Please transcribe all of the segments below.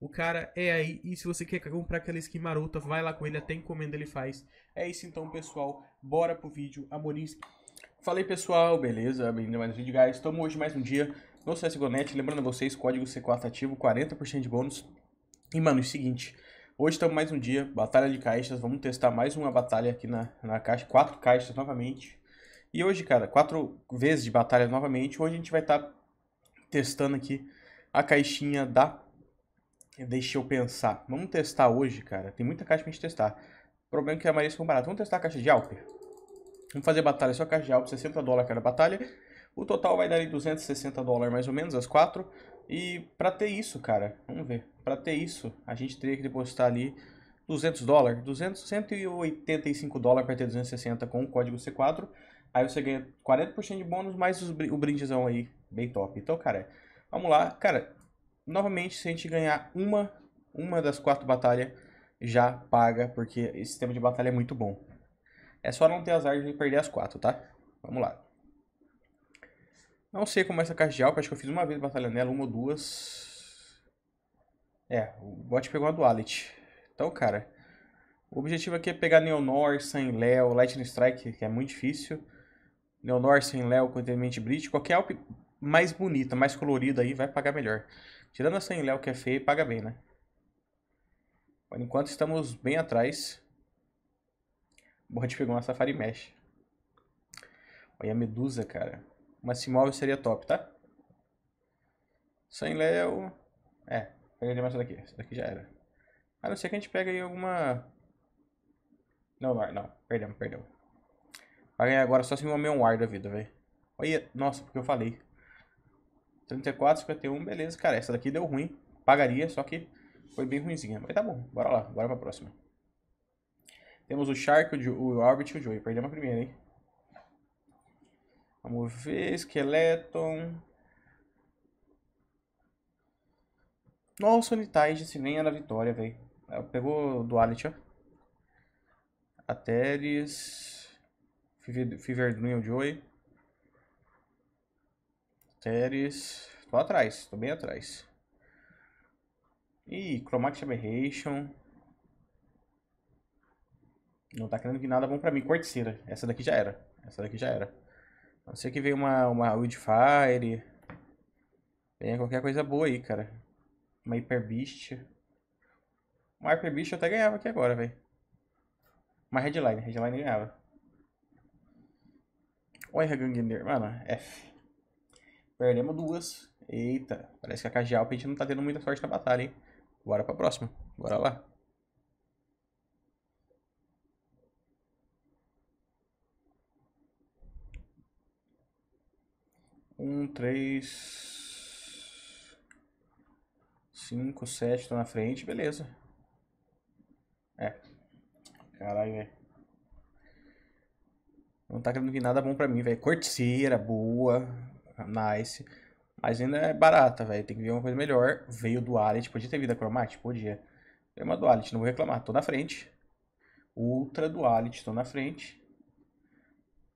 o cara é aí. E se você quer comprar aquela skin marota, vai lá com ele, até encomenda ele faz. É isso então, pessoal. Bora pro vídeo. Amorim. Falei pessoal, beleza? Bem-vindo mais um vídeo, guys. Estamos hoje mais um dia no CSGONET. Lembrando a vocês, código C4 ativo, 40% de bônus. E, mano, é o seguinte. Hoje estamos mais um dia, batalha de caixas. Vamos testar mais uma batalha aqui na, na caixa. Quatro caixas novamente. E hoje, cara, quatro vezes de batalha novamente. Hoje a gente vai estar tá testando aqui a caixinha da Deixa eu pensar. Vamos testar hoje, cara. Tem muita caixa pra gente testar. O problema é que a maioria são baratas. Vamos testar a caixa de Alper. Vamos fazer batalha só caixa de Alper, 60 dólares cada batalha. O total vai dar ali 260 dólares mais ou menos, as quatro. E pra ter isso, cara, vamos ver. Pra ter isso, a gente teria que depositar ali 200 dólares. 200, 185 dólares pra ter 260 com o código C4. Aí você ganha 40% de bônus mais os, o brindezão aí, bem top. Então, cara, vamos lá. Cara, novamente, se a gente ganhar uma, uma das quatro batalhas, já paga, porque esse sistema de batalha é muito bom. É só não ter azar de perder as quatro, tá? Vamos lá. Não sei como é essa caixa de alpa, acho que eu fiz uma vez batalha nela, uma ou duas. É, o bot pegou a duality. Então, cara, o objetivo aqui é pegar Neonor, San Léo, Lightning Strike, que é muito difícil. Leonor, Sem Léo, Continente Bridge, qualquer Alp mais bonita, mais colorida aí, vai pagar melhor. Tirando a San Léo que é feia, paga bem, né? Por enquanto estamos bem atrás. gente pegou uma Safari Mesh. Olha a Medusa, cara. Uma Simóvel seria top, tá? San Léo... É, pegaria mais essa daqui. Essa daqui já era. A não ser que a gente pega aí alguma... Não, não, não. Perdemos, perdemos. Vai ganhar agora só se me o um war da vida, velho. Olha, nossa, porque eu falei. 34, 51, beleza, cara. Essa daqui deu ruim. Pagaria, só que foi bem ruimzinha. Mas tá bom, bora lá, bora pra próxima. Temos o Shark, o Orbit e o Joey. Perdemos a primeira, hein? Vamos ver, Skeleton. Nossa, o Unitide se nem era vitória, velho. Pegou do Alit, ó. Ateres. Fever Dream, o Joey. Teres, Tô atrás, tô bem atrás. Ih, Chromatic Aberration. Não tá querendo vir nada bom pra mim. Quartzeira. Essa daqui já era. Essa daqui já era. A não ser que veio uma, uma Wildfire. Venha qualquer coisa boa aí, cara. Uma Hyper Beast. Uma Hyper Beast eu até ganhava aqui agora, velho. Uma Headline. Headline ganhava. Olha a Gangner. Mano, F. Perdemos duas. Eita, parece que a Cajal a gente não tá tendo muita sorte na batalha, hein? Bora pra próxima. Bora lá. Um, três... Cinco, sete, tá na frente. Beleza. É. Caralho, velho. Não tá querendo vir nada bom pra mim, velho. Corteira boa na Mas ainda é barata, velho. Tem que ver uma coisa melhor. Veio do Podia ter vindo a Chromatic? Podia. É uma do não vou reclamar. Tô na frente. Ultra do tô na frente.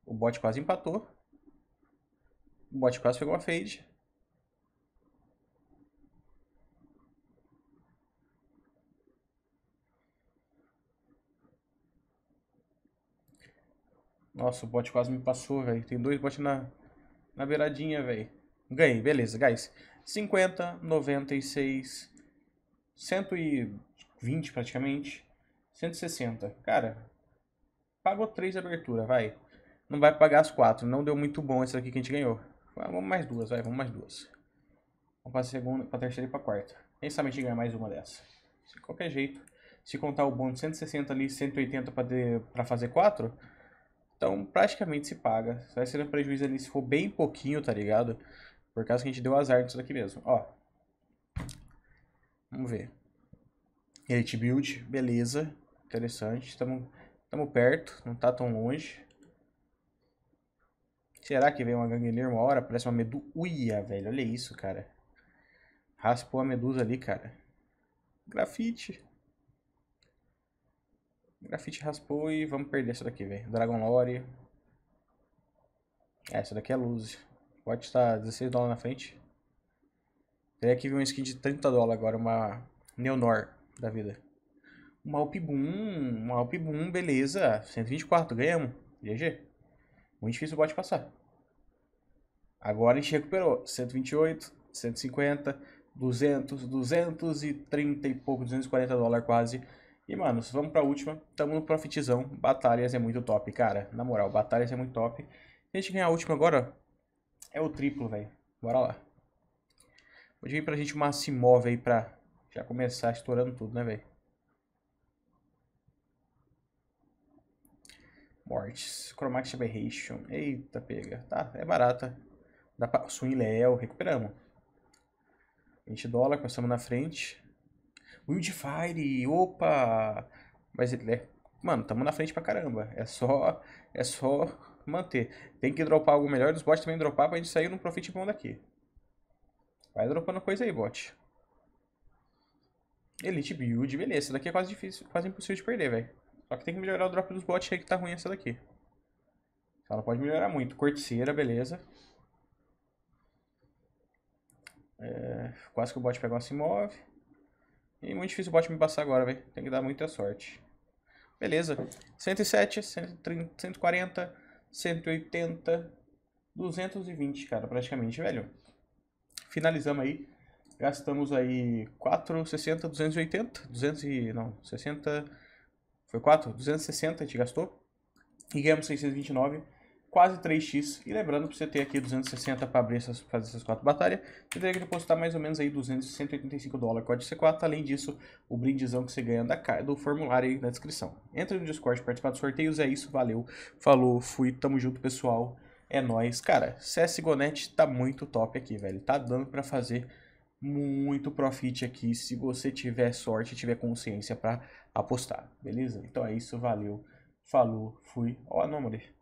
O bot quase empatou. O bot quase pegou uma fade. Nossa, o bot quase me passou, velho. Tem dois bots na, na beiradinha, velho. Ganhei, beleza, guys. 50, 96, 120 praticamente, 160. Cara, pagou 3 abertura, vai. Não vai pagar as 4, não deu muito bom essa aqui que a gente ganhou. Ah, vamos mais duas, vai, vamos mais duas. Vamos pra segunda, pra terceira e pra quarta. Quem sabe a gente ganha mais uma dessa. De qualquer jeito, se contar o bônus 160 ali, 180 pra, de, pra fazer 4, então, praticamente se paga. Vai ser um prejuízo ali se for bem pouquinho, tá ligado? Por causa que a gente deu azar disso daqui mesmo. Ó. Vamos ver. Elite Build, beleza. Interessante. Estamos perto, não tá tão longe. Será que vem uma gangue uma hora? Parece uma medusa, velho. Olha isso, cara. Raspou a medusa ali, cara. Grafite. Grafite raspou e vamos perder essa daqui, velho. Dragon Lore. É, essa daqui é luz. Pode estar 16 dólares na frente. Teria que ver um skin de 30 dólares agora, uma Neonor da vida. Uma Alp Boom, uma Alp Boom, beleza. 124, ganhamos. GG. Muito difícil o bot passar. Agora a gente recuperou. 128, 150, 200, 230 e pouco, 240 dólares quase e, mano, vamos pra última. Tamo no profitizão. Batalhas é muito top, cara. Na moral, batalhas é muito top. Se a gente ganhar a última agora, é o triplo, velho. Bora lá. Pode vir pra gente uma Simov aí pra já começar estourando tudo, né, velho? Mortes. Chromatic Aberration. Eita, pega. Tá, é barata. Dá pra... Swing Léo. Recuperamos. 20 dólares, começamos na frente. Wildfire, opa! Mas ele é. Né, mano, tamo na frente pra caramba. É só. É só manter. Tem que dropar algo melhor. Os bots também dropar pra gente sair num profit bom daqui. Vai dropando coisa aí, bot. Elite build, beleza. Essa daqui é quase difícil, quase impossível de perder, velho. Só que tem que melhorar o drop dos bots aí que tá ruim essa daqui. Ela pode melhorar muito. Corticeira, beleza. É, quase que o bot pegou se move. E muito difícil o bot me passar agora, velho. Tem que dar muita sorte. Beleza. 107, 140, 180, 220, cara, praticamente, velho. Finalizamos aí. Gastamos aí 4, 60, 280, 200 e... não, 60... Foi 4? 260 a gente gastou. E ganhamos 629 quase 3x. E lembrando, para você ter aqui 260 para abrir essas, fazer essas quatro batalhas, você teria que depositar mais ou menos aí 285 dólares dólares a C4. Além disso, o brindezão que você ganha da, do formulário aí na descrição. Entre no Discord, participar dos sorteios, é isso, valeu, falou, fui, tamo junto, pessoal. É nóis. Cara, CSGONET tá muito top aqui, velho. Tá dando para fazer muito profit aqui, se você tiver sorte, tiver consciência para apostar, beleza? Então é isso, valeu, falou, fui. Ó, oh, não, mulher.